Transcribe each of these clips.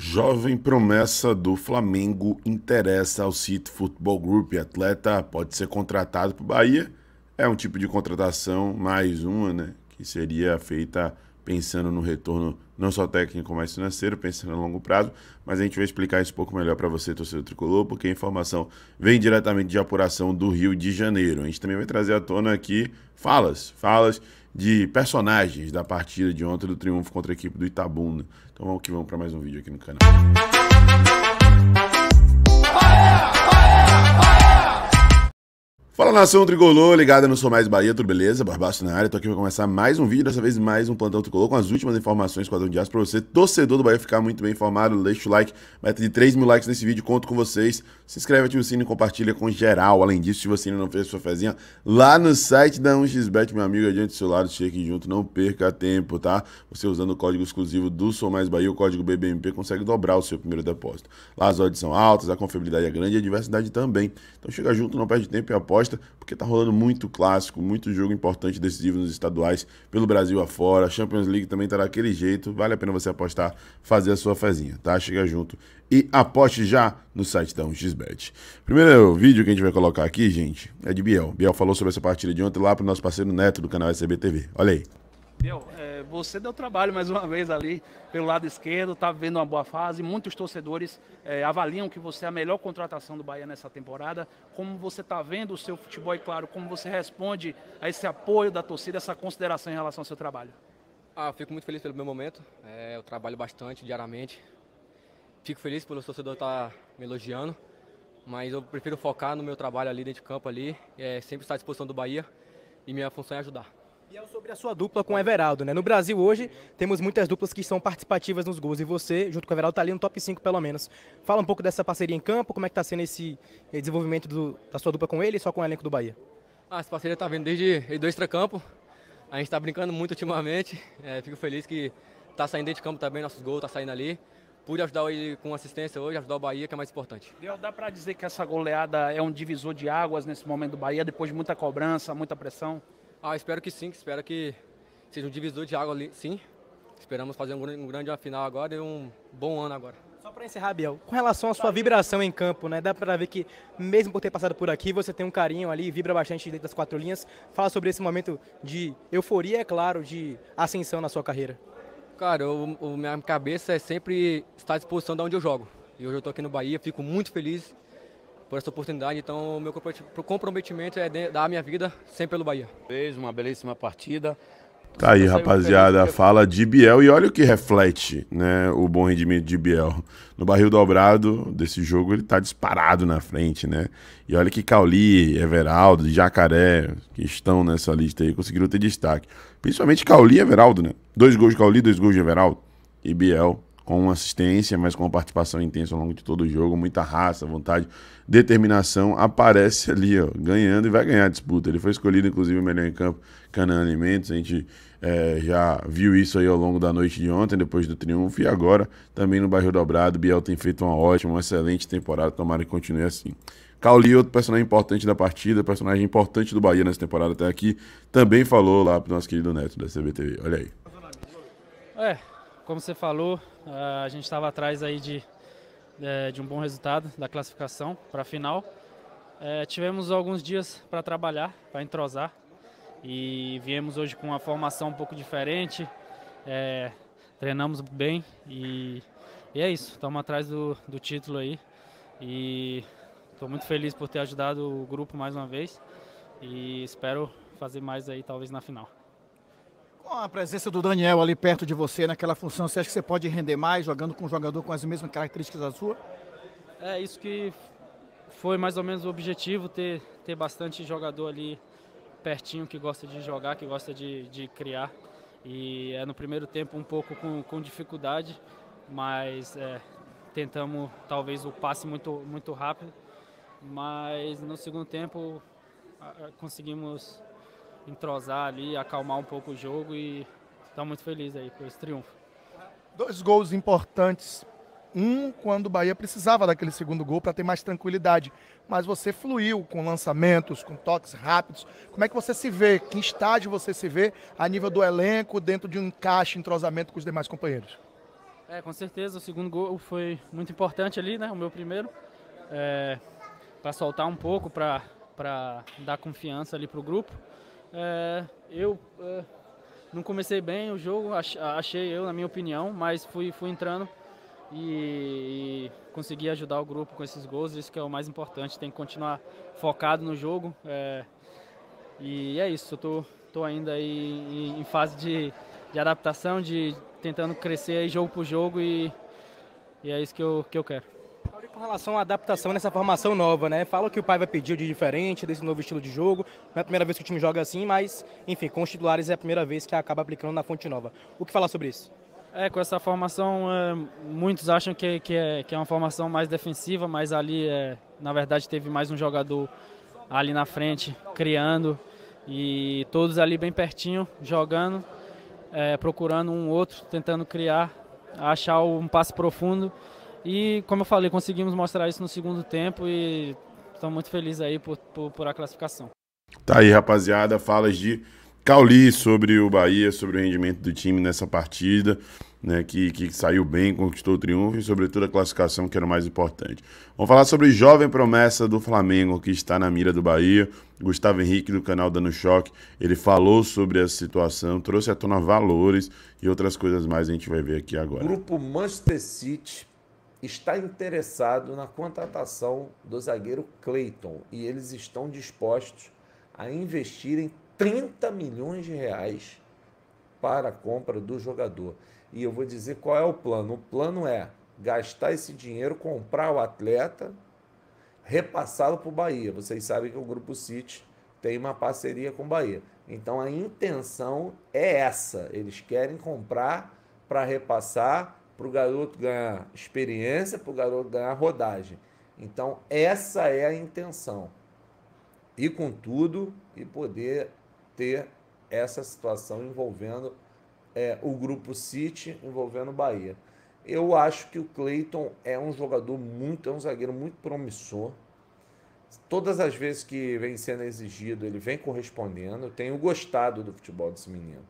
Jovem promessa do Flamengo interessa ao City Football Group. Atleta pode ser contratado para o Bahia. É um tipo de contratação, mais uma, né? Que seria feita pensando no retorno não só técnico, mas financeiro, pensando a longo prazo. Mas a gente vai explicar isso um pouco melhor para você, torcedor tricolor, porque a informação vem diretamente de apuração do Rio de Janeiro. A gente também vai trazer à tona aqui falas, falas de personagens da partida de ontem do triunfo contra a equipe do Itabuna. Então vamos que vamos para mais um vídeo aqui no canal. Fala nação tricolor, ligada no Sou Mais Bahia, tudo beleza? Barbaço na área, tô aqui pra começar mais um vídeo, dessa vez mais um Plantão Tricolor com as últimas informações quadrão de aço pra você, torcedor do Bahia, ficar muito bem informado. Deixa o like, meta de 3 mil likes nesse vídeo, conto com vocês. Se inscreve, ativa o sino e compartilha com geral. Além disso, se você ainda não fez sua fezinha, lá no site da 1xbet, meu amigo, adiante do seu lado, aqui junto, não perca tempo, tá? Você usando o código exclusivo do Sou Mais Bahia, o código BBMP, consegue dobrar o seu primeiro depósito. Lá as odds são altas, a confiabilidade é grande e a diversidade também. Então chega junto, não perde tempo e aposta porque tá rolando muito clássico, muito jogo importante decisivo nos estaduais pelo Brasil afora. A Champions League também tá daquele jeito. Vale a pena você apostar, fazer a sua fezinha, tá? Chega junto e aposte já no site da 1xBet. Primeiro vídeo que a gente vai colocar aqui, gente, é de Biel. Biel falou sobre essa partida de ontem lá pro nosso parceiro Neto do canal SBTV. Olha aí. Biel, é, você deu trabalho mais uma vez ali pelo lado esquerdo, está vendo uma boa fase. Muitos torcedores é, avaliam que você é a melhor contratação do Bahia nessa temporada. Como você está vendo o seu futebol e, claro, como você responde a esse apoio da torcida, essa consideração em relação ao seu trabalho? Ah, fico muito feliz pelo meu momento. É, eu trabalho bastante diariamente. Fico feliz pelo torcedor estar tá me elogiando, mas eu prefiro focar no meu trabalho ali dentro de campo ali, é, sempre estar à disposição do Bahia e minha função é ajudar. Biel, é sobre a sua dupla com o Everaldo, né? No Brasil hoje temos muitas duplas que são participativas nos gols e você, junto com o Everaldo, está ali no top 5 pelo menos. Fala um pouco dessa parceria em campo, como é que está sendo esse eh, desenvolvimento do, da sua dupla com ele e só com o elenco do Bahia? Ah, essa parceria está vindo desde do extra-campo. A gente está brincando muito ultimamente. É, fico feliz que está saindo dentro de campo também, nossos gols está saindo ali pude ajudar ele com assistência hoje, ajudar o Bahia, que é mais importante. Deu, dá para dizer que essa goleada é um divisor de águas nesse momento do Bahia, depois de muita cobrança, muita pressão? Ah, espero que sim, espero que seja um divisor de água ali, sim. Esperamos fazer um, um grande final agora e um bom ano agora. Só para encerrar, Biel, com relação à sua vibração em campo, né? Dá para ver que, mesmo por ter passado por aqui, você tem um carinho ali, vibra bastante dentro das quatro linhas. Fala sobre esse momento de euforia, é claro, de ascensão na sua carreira. Cara, o, o minha cabeça é sempre estar à disposição de onde eu jogo. E hoje eu estou aqui no Bahia, fico muito feliz por essa oportunidade. Então, o meu comprometimento é dar a minha vida sempre pelo Bahia. fez uma belíssima partida. Tá aí, rapaziada, fala de Biel e olha o que reflete, né, o bom rendimento de Biel. No barril dobrado desse jogo, ele tá disparado na frente, né? E olha que Cauli, Everaldo, Jacaré, que estão nessa lista aí, conseguiram ter destaque. Principalmente Cauli e Everaldo, né? Dois gols de Cauli, dois gols de Everaldo. E Biel com assistência, mas com participação intensa ao longo de todo o jogo, muita raça, vontade, determinação, aparece ali, ó, ganhando e vai ganhar a disputa. Ele foi escolhido, inclusive, o melhor em campo, Canan Alimentos, a gente é, já viu isso aí ao longo da noite de ontem, depois do triunfo, e agora também no Bairro Dobrado, Biel tem feito uma ótima, uma excelente temporada, tomara que continue assim. Cauli, outro personagem importante da partida, personagem importante do Bahia nessa temporada até aqui, também falou lá pro nosso querido Neto da CBTV, olha aí. É, como você falou, ah, a gente estava atrás aí de, é, de um bom resultado da classificação para a final. É, tivemos alguns dias para trabalhar, para entrosar e viemos hoje com uma formação um pouco diferente. É, treinamos bem e, e, é isso. Estamos atrás do, do título aí e estou muito feliz por ter ajudado o grupo mais uma vez e espero fazer mais aí talvez na final. Com a presença do Daniel ali perto de você naquela função, você acha que você pode render mais jogando com um jogador com as mesmas características da sua? É, isso que foi mais ou menos o objetivo, ter, ter bastante jogador ali pertinho que gosta de jogar, que gosta de, de criar. E é no primeiro tempo um pouco com, com dificuldade, mas é, tentamos talvez o passe muito, muito rápido. Mas no segundo tempo conseguimos entrosar ali, acalmar um pouco o jogo e estou tá muito feliz aí por esse triunfo. Dois gols importantes. Um quando o Bahia precisava daquele segundo gol para ter mais tranquilidade, mas você fluiu com lançamentos, com toques rápidos. Como é que você se vê? Que estágio você se vê a nível do elenco, dentro de um encaixe, entrosamento com os demais companheiros? É, com certeza. O segundo gol foi muito importante ali, né? O meu primeiro. É, para soltar um pouco, para dar confiança ali para o grupo. É, eu é, não comecei bem o jogo, achei eu, na minha opinião, mas fui, fui entrando e, e consegui ajudar o grupo com esses gols, isso que é o mais importante, tem que continuar focado no jogo. É, e é isso, eu tô, tô ainda aí em, fase de, de adaptação, de tentando crescer jogo por jogo e, e é isso que eu, que eu quero com relação à adaptação nessa formação nova, né? Fala que o pai vai pedir de diferente, desse novo estilo de jogo. Não é a primeira vez que o time joga assim, mas, enfim, com os titulares é a primeira vez que acaba aplicando na fonte nova. O que falar sobre isso? É, com essa formação, é, muitos acham que, que, é, que é uma formação mais defensiva, mas ali, é, na verdade, teve mais um jogador ali na frente, criando, e todos ali bem pertinho, jogando, é, procurando um outro, tentando criar, achar um passe profundo. E como eu falei, conseguimos mostrar isso no segundo tempo e estamos muito felizes aí por, por, por, a classificação. Tá aí, rapaziada, falas de Cauli sobre o Bahia, sobre o rendimento do time nessa partida, né, que, que saiu bem, conquistou o triunfo e, sobretudo, a classificação, que era o mais importante. Vamos falar sobre jovem promessa do Flamengo, que está na mira do Bahia. Gustavo Henrique, do canal Dando Choque, ele falou sobre essa situação, trouxe à tona valores e outras coisas mais a gente vai ver aqui agora. Grupo Manchester City está interessado na contratação do zagueiro Clayton e eles estão dispostos a investirem 30 milhões de reais para a compra do jogador. E eu vou dizer qual é o plano. O plano é gastar esse dinheiro, comprar o atleta, repassá-lo para o Bahia. Vocês sabem que o Grupo City tem uma parceria com o Bahia. Então a intenção é essa. Eles querem comprar para repassar para o garoto ganhar experiência, para o garoto ganhar rodagem. Então, essa é a intenção. E com tudo, e poder ter essa situação envolvendo é, o grupo City, envolvendo o Bahia. Eu acho que o Cleiton é um jogador muito, é um zagueiro muito promissor. Todas as vezes que vem sendo exigido, ele vem correspondendo. Eu tenho gostado do futebol desse menino.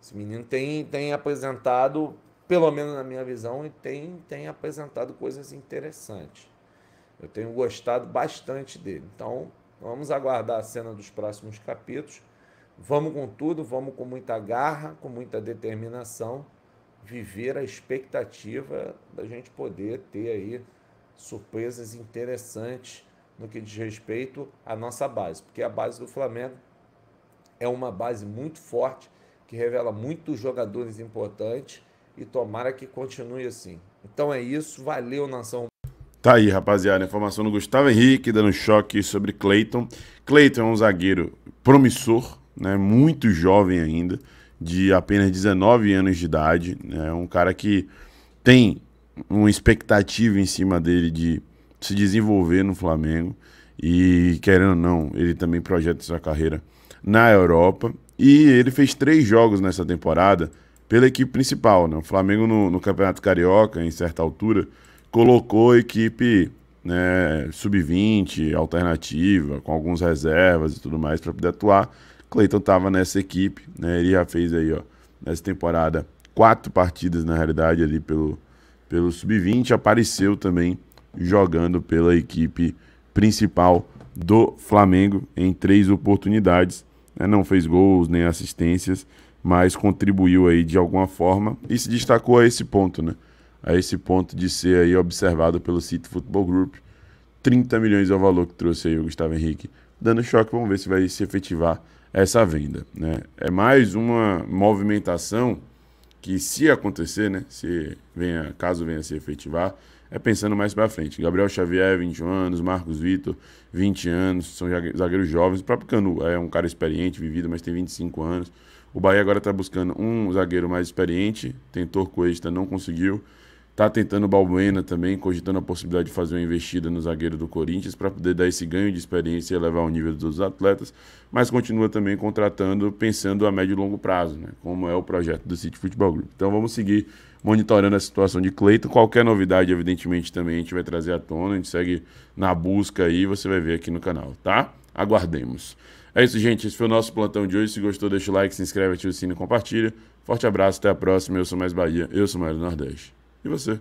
Esse menino tem, tem apresentado pelo menos na minha visão, e tem, tem apresentado coisas interessantes. Eu tenho gostado bastante dele. Então, vamos aguardar a cena dos próximos capítulos. Vamos com tudo, vamos com muita garra, com muita determinação, viver a expectativa da gente poder ter aí surpresas interessantes no que diz respeito à nossa base, porque a base do Flamengo é uma base muito forte que revela muitos jogadores importantes e tomara que continue assim. Então é isso, valeu nação. Tá aí, rapaziada, informação do Gustavo Henrique dando choque sobre Cleiton. Cleiton é um zagueiro promissor, né, muito jovem ainda, de apenas 19 anos de idade, né, um cara que tem uma expectativa em cima dele de se desenvolver no Flamengo e querendo ou não, ele também projeta sua carreira na Europa e ele fez três jogos nessa temporada pela equipe principal. Né? O Flamengo, no, no Campeonato Carioca, em certa altura, colocou a equipe né, sub-20, alternativa, com algumas reservas e tudo mais para poder atuar. Cleiton estava nessa equipe, né, ele já fez aí, ó, nessa temporada, quatro partidas na realidade ali pelo, pelo sub-20, apareceu também jogando pela equipe principal do Flamengo em três oportunidades, né, não fez gols nem assistências, mas contribuiu aí de alguma forma e se destacou a esse ponto, né? A esse ponto de ser aí observado pelo City Football Group. 30 milhões é o valor que trouxe aí o Gustavo Henrique, dando choque, vamos ver se vai se efetivar essa venda, né? É mais uma movimentação que se acontecer, né, se venha, caso venha a se efetivar, é pensando mais para frente. Gabriel Xavier, 21 anos, Marcos Vitor, 20 anos, são zagueiros jovens. O próprio Canu é um cara experiente, vivido, mas tem 25 anos. O Bahia agora está buscando um zagueiro mais experiente, tentou Coesta, não conseguiu. Tá tentando o Balbuena também, cogitando a possibilidade de fazer uma investida no zagueiro do Corinthians para poder dar esse ganho de experiência e elevar o nível dos atletas, mas continua também contratando, pensando a médio e longo prazo, né? como é o projeto do City Futebol Group Então vamos seguir monitorando a situação de Cleiton. Qualquer novidade, evidentemente, também a gente vai trazer à tona, a gente segue na busca aí, você vai ver aqui no canal, tá? Aguardemos. É isso, gente. Esse foi o nosso plantão de hoje. Se gostou, deixa o like, se inscreve, ativa o sino e compartilha. Forte abraço, até a próxima. Eu sou Mais Bahia, eu sou Mais Nordeste. E você?